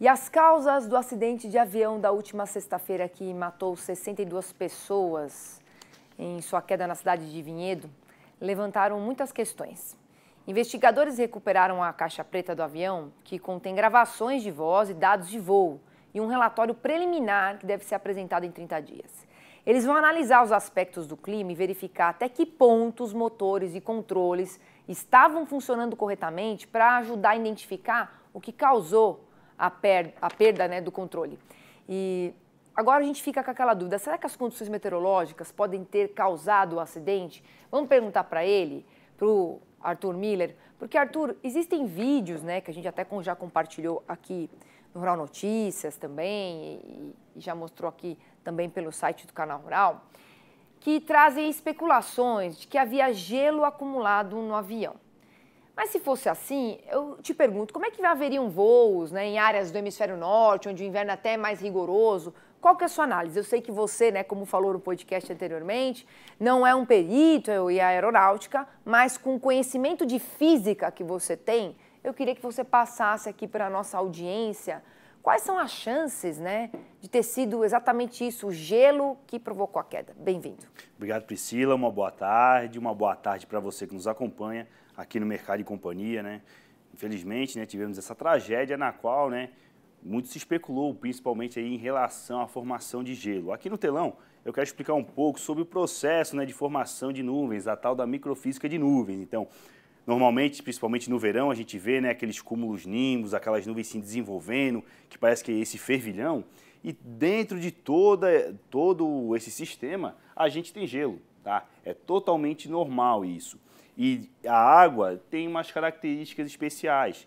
E as causas do acidente de avião da última sexta-feira que matou 62 pessoas em sua queda na cidade de Vinhedo levantaram muitas questões. Investigadores recuperaram a caixa preta do avião, que contém gravações de voz e dados de voo, e um relatório preliminar que deve ser apresentado em 30 dias. Eles vão analisar os aspectos do clima e verificar até que ponto os motores e controles estavam funcionando corretamente para ajudar a identificar o que causou a, per, a perda né, do controle. E agora a gente fica com aquela dúvida: será que as condições meteorológicas podem ter causado o acidente? Vamos perguntar para ele, para o Arthur Miller, porque Arthur, existem vídeos né, que a gente até já compartilhou aqui no Rural Notícias também, e, e já mostrou aqui também pelo site do Canal Rural, que trazem especulações de que havia gelo acumulado no avião. Mas se fosse assim, eu te pergunto, como é que haveriam voos né, em áreas do hemisfério norte, onde o inverno é até é mais rigoroso? Qual que é a sua análise? Eu sei que você, né, como falou no podcast anteriormente, não é um perito em aeronáutica, mas com o conhecimento de física que você tem, eu queria que você passasse aqui para a nossa audiência quais são as chances né, de ter sido exatamente isso, o gelo que provocou a queda. Bem-vindo. Obrigado, Priscila. Uma boa tarde. Uma boa tarde para você que nos acompanha aqui no mercado de companhia, né? Infelizmente, né, tivemos essa tragédia na qual, né, muito se especulou, principalmente aí em relação à formação de gelo. Aqui no telão, eu quero explicar um pouco sobre o processo né, de formação de nuvens, a tal da microfísica de nuvens. Então, normalmente, principalmente no verão, a gente vê né, aqueles cúmulos nimbos, aquelas nuvens se desenvolvendo, que parece que é esse fervilhão. E dentro de toda, todo esse sistema, a gente tem gelo. Tá? É totalmente normal isso. E a água tem umas características especiais.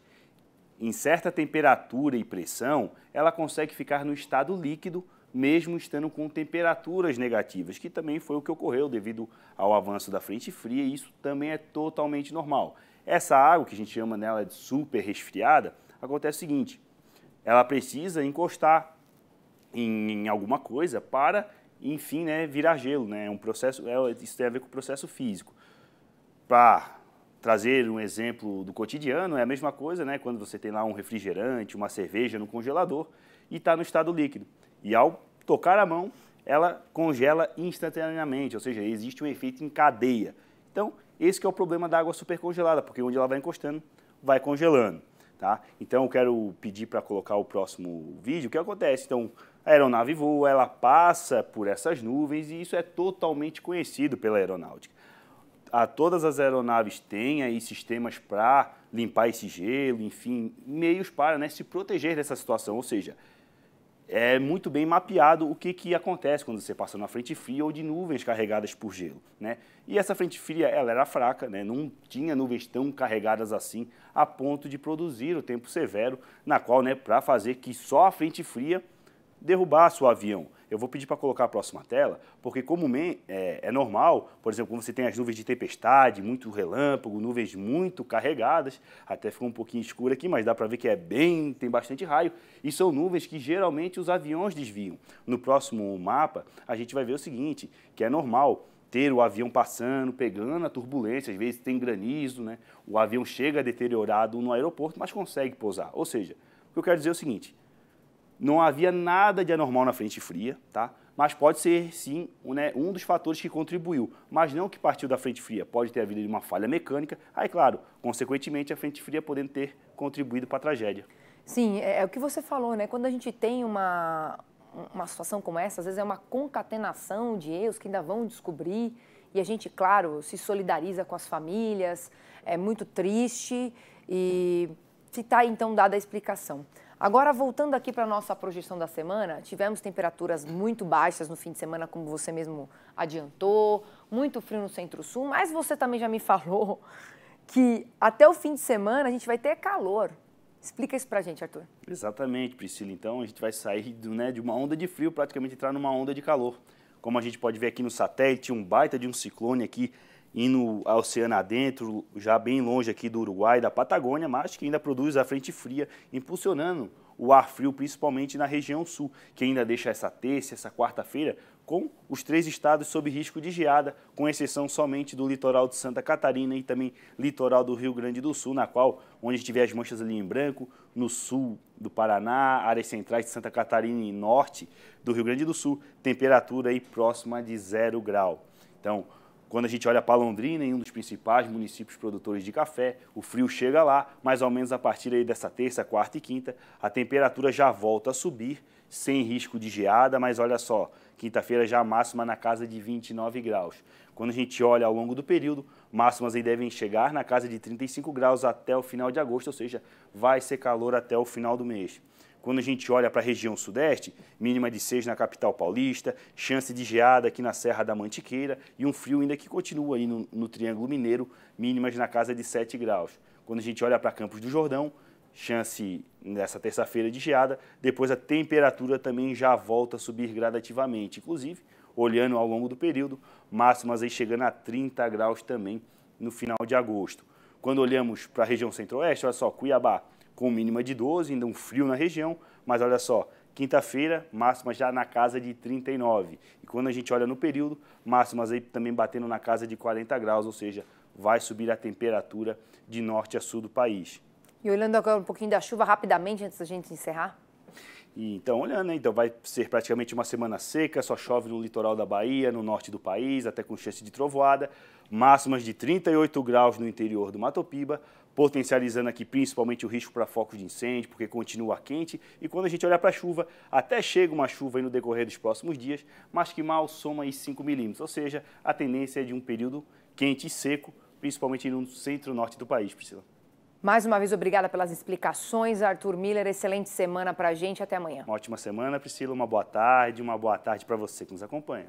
Em certa temperatura e pressão, ela consegue ficar no estado líquido, mesmo estando com temperaturas negativas, que também foi o que ocorreu devido ao avanço da frente fria, e isso também é totalmente normal. Essa água, que a gente chama nela de super resfriada, acontece o seguinte: ela precisa encostar em, em alguma coisa para, enfim, né, virar gelo. Né? É um processo, é, isso tem a ver com o processo físico para trazer um exemplo do cotidiano, é a mesma coisa, né? Quando você tem lá um refrigerante, uma cerveja no congelador e está no estado líquido. E ao tocar a mão, ela congela instantaneamente, ou seja, existe um efeito em cadeia. Então, esse é o problema da água supercongelada, porque onde ela vai encostando, vai congelando. Tá? Então, eu quero pedir para colocar o próximo vídeo. O que acontece? Então, a aeronave voa, ela passa por essas nuvens e isso é totalmente conhecido pela aeronáutica a todas as aeronaves têm aí sistemas para limpar esse gelo, enfim, meios para né, se proteger dessa situação. Ou seja, é muito bem mapeado o que, que acontece quando você passa numa frente fria ou de nuvens carregadas por gelo. Né? E essa frente fria ela era fraca, né? não tinha nuvens tão carregadas assim a ponto de produzir o tempo severo, na qual, né, para fazer que só a frente fria derrubar seu avião. Eu vou pedir para colocar a próxima tela, porque como é, é, normal, por exemplo, quando você tem as nuvens de tempestade, muito relâmpago, nuvens muito carregadas, até ficou um pouquinho escuro aqui, mas dá para ver que é bem, tem bastante raio, e são nuvens que geralmente os aviões desviam. No próximo mapa, a gente vai ver o seguinte, que é normal ter o avião passando, pegando a turbulência, às vezes tem granizo, né? O avião chega deteriorado no aeroporto, mas consegue pousar. Ou seja, o que eu quero dizer é o seguinte, não havia nada de anormal na frente fria, tá? mas pode ser sim né, um dos fatores que contribuiu, mas não que partiu da frente fria. Pode ter havido uma falha mecânica, aí, claro, consequentemente, a frente fria podendo ter contribuído para a tragédia. Sim, é, é o que você falou, né? Quando a gente tem uma, uma situação como essa, às vezes é uma concatenação de erros que ainda vão descobrir. E a gente, claro, se solidariza com as famílias, é muito triste e se está então dada a explicação. Agora, voltando aqui para a nossa projeção da semana, tivemos temperaturas muito baixas no fim de semana, como você mesmo adiantou, muito frio no centro-sul, mas você também já me falou que até o fim de semana a gente vai ter calor. Explica isso pra gente, Arthur. Exatamente, Priscila. Então a gente vai sair do, né, de uma onda de frio, praticamente entrar numa onda de calor. Como a gente pode ver aqui no satélite, um baita de um ciclone aqui indo ao oceano adentro, já bem longe aqui do Uruguai, da Patagônia, mas que ainda produz a frente fria, impulsionando o ar frio, principalmente na região sul, que ainda deixa essa terça, essa quarta-feira, com os três estados sob risco de geada, com exceção somente do litoral de Santa Catarina e também litoral do Rio Grande do Sul, na qual, onde tiver as manchas ali em branco, no sul do Paraná, áreas centrais de Santa Catarina e norte do Rio Grande do Sul, temperatura aí próxima de zero grau. Então, quando a gente olha para Londrina, em um dos principais municípios produtores de café, o frio chega lá, mais ou menos a partir aí dessa terça, quarta e quinta, a temperatura já volta a subir, sem risco de geada, mas olha só, quinta-feira já a máxima na casa de 29 graus. Quando a gente olha ao longo do período, máximas aí devem chegar na casa de 35 graus até o final de agosto, ou seja, vai ser calor até o final do mês. Quando a gente olha para a região sudeste, mínima de 6 na capital paulista, chance de geada aqui na Serra da Mantiqueira e um frio ainda que continua aí no, no Triângulo Mineiro, mínimas na casa de 7 graus. Quando a gente olha para Campos do Jordão, chance nessa terça-feira de geada, depois a temperatura também já volta a subir gradativamente. Inclusive, olhando ao longo do período, máximas aí chegando a 30 graus também no final de agosto. Quando olhamos para a região centro-oeste, olha só, Cuiabá, com mínima de 12, ainda um frio na região, mas olha só, quinta-feira, máxima já na casa de 39. E quando a gente olha no período, máximas aí também batendo na casa de 40 graus, ou seja, vai subir a temperatura de norte a sul do país. E olhando agora um pouquinho da chuva rapidamente antes da gente encerrar? E então, olhando, né, então vai ser praticamente uma semana seca, só chove no litoral da Bahia, no norte do país, até com chance de trovoada máximas de 38 graus no interior do Mato Piba, potencializando aqui principalmente o risco para focos de incêndio, porque continua quente, e quando a gente olhar para a chuva, até chega uma chuva no decorrer dos próximos dias, mas que mal soma aí 5 milímetros, ou seja, a tendência é de um período quente e seco, principalmente no centro-norte do país, Priscila. Mais uma vez, obrigada pelas explicações, Arthur Miller. Excelente semana para a gente. Até amanhã. Uma ótima semana, Priscila. Uma boa tarde. Uma boa tarde para você que nos acompanha.